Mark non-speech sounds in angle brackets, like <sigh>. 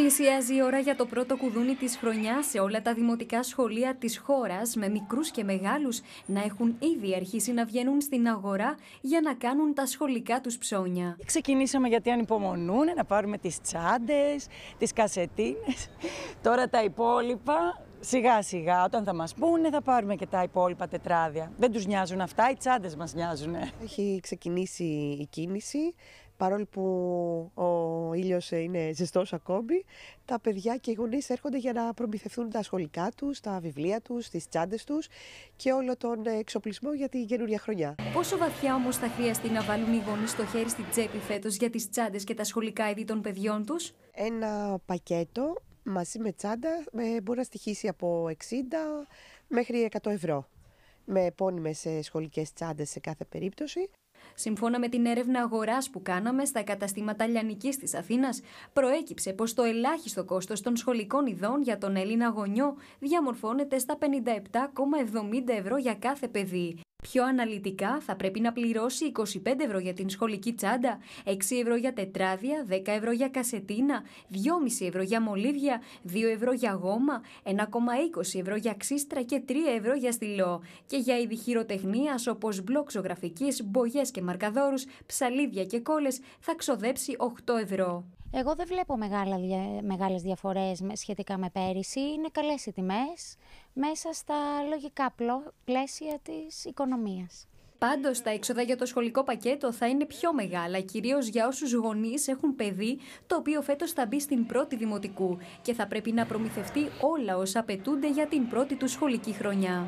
Πλησιάζει η ώρα για το πρώτο κουδούνι της χρονιάς σε όλα τα δημοτικά σχολεία της χώρας, με μικρούς και μεγάλους να έχουν ήδη αρχίσει να βγαίνουν στην αγορά για να κάνουν τα σχολικά τους ψώνια. Ξεκινήσαμε γιατί ανυπομονούν να πάρουμε τις τσάντες, τις κασετίνες, <laughs> τώρα τα υπόλοιπα Σιγά σιγά, όταν θα μας πούνε θα πάρουμε και τα υπόλοιπα τετράδια. Δεν τους νοιάζουν αυτά, οι τσάντες μας νοιάζουν. Έχει ξεκινήσει η κίνηση παρόλο που ο ήλιος είναι ζεστός ακόμη, τα παιδιά και οι γονείς έρχονται για να προμηθευτούν τα σχολικά τους, τα βιβλία τους, τις τσάντες τους και όλο τον εξοπλισμό για την καινούρια χρονιά. Πόσο βαθιά όμως θα χρειαστεί να βάλουν οι γονείς το χέρι στην τσέπη φέτος για τις τσάντες και τα σχολικά είδη των παιδιών τους? Ένα πακέτο μαζί με τσάντα ε, μπορεί να στοιχήσει από 60 μέχρι 100 ευρώ με επώνυμες ε, σχολικές τσάντες σε κάθε περίπτωση. Σύμφωνα με την έρευνα αγοράς που κάναμε στα καταστήματα λιανικής της Αθήνας, προέκυψε πως το ελάχιστο κόστος των σχολικών ειδών για τον Έλληνα γονιό διαμορφώνεται στα 57,70 ευρώ για κάθε παιδί. Πιο αναλυτικά θα πρέπει να πληρώσει 25 ευρώ για την σχολική τσάντα, 6 ευρώ για τετράδια, 10 ευρώ για κασετίνα, 2,5 ευρώ για μολύβια, 2 ευρώ για γόμα, 1,20 ευρώ για ξύστρα και 3 ευρώ για στυλό. Και για είδη χειροτεχνίας όπως μπλοκ ζωγραφικής, μπογιές και μαρκαδόρους, ψαλίδια και κόλλες θα ξοδέψει 8 ευρώ. Εγώ δεν βλέπω μεγάλα, μεγάλες διαφορές σχετικά με πέρυσι. Είναι καλές οι τιμές μέσα στα λογικά πλαίσια της οικονομίας. Πάντως, τα έξοδα για το σχολικό πακέτο θα είναι πιο μεγάλα, κυρίως για όσους γονείς έχουν παιδί, το οποίο φέτος θα μπει στην πρώτη δημοτικού και θα πρέπει να προμηθευτεί όλα όσα απαιτούνται για την πρώτη του σχολική χρονιά.